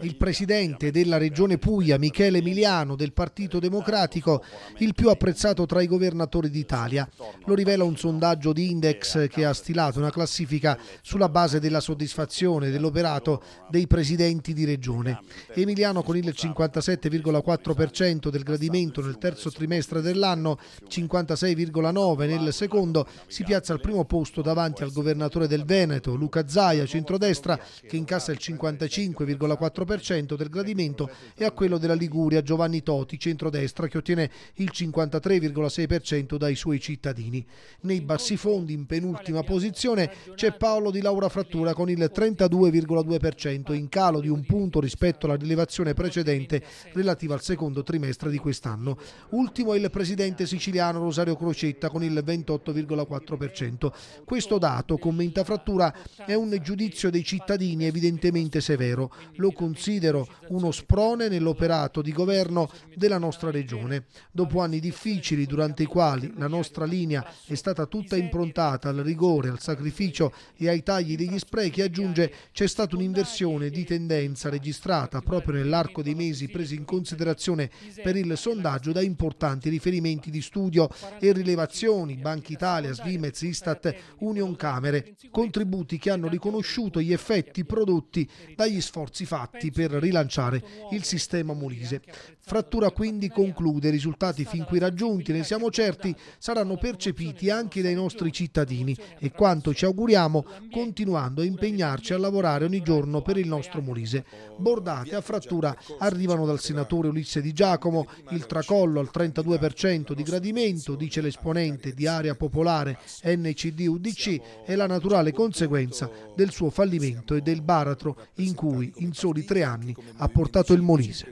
Il presidente della regione Puglia, Michele Emiliano, del Partito Democratico, il più apprezzato tra i governatori d'Italia. Lo rivela un sondaggio di Index che ha stilato una classifica sulla base della soddisfazione dell'operato dei presidenti di regione. Emiliano con il 57,4% del gradimento nel terzo trimestre dell'anno, 56,9% nel secondo, si piazza al primo posto davanti al governatore del Veneto, Luca Zaia, centrodestra, che incassa il 50%. 55,4% del gradimento e a quello della Liguria Giovanni Toti, centrodestra, che ottiene il 53,6% dai suoi cittadini. Nei bassifondi, in penultima posizione, c'è Paolo Di Laura Frattura con il 32,2%, in calo di un punto rispetto alla rilevazione precedente relativa al secondo trimestre di quest'anno. Ultimo è il presidente siciliano Rosario Crocetta con il 28,4%. Questo dato, commenta Frattura, è un giudizio dei cittadini evidentemente estremamente severo. Lo considero uno sprone nell'operato di governo della nostra regione. Dopo anni difficili durante i quali la nostra linea è stata tutta improntata al rigore, al sacrificio e ai tagli degli sprechi, aggiunge c'è stata un'inversione di tendenza registrata proprio nell'arco dei mesi presi in considerazione per il sondaggio da importanti riferimenti di studio e rilevazioni, Banca Italia, Svimez, Istat, Union Camere, contributi che hanno riconosciuto gli effetti prodotti dagli sforzi fatti per rilanciare il sistema Molise. Frattura quindi conclude, i risultati fin qui raggiunti, ne siamo certi, saranno percepiti anche dai nostri cittadini e quanto ci auguriamo continuando a impegnarci a lavorare ogni giorno per il nostro Molise. Bordate a frattura arrivano dal senatore Ulisse Di Giacomo, il tracollo al 32% di gradimento, dice l'esponente di Area Popolare NCD-UDC, è la naturale conseguenza del suo fallimento e del baratro in cui in soli tre anni ha portato il Molise.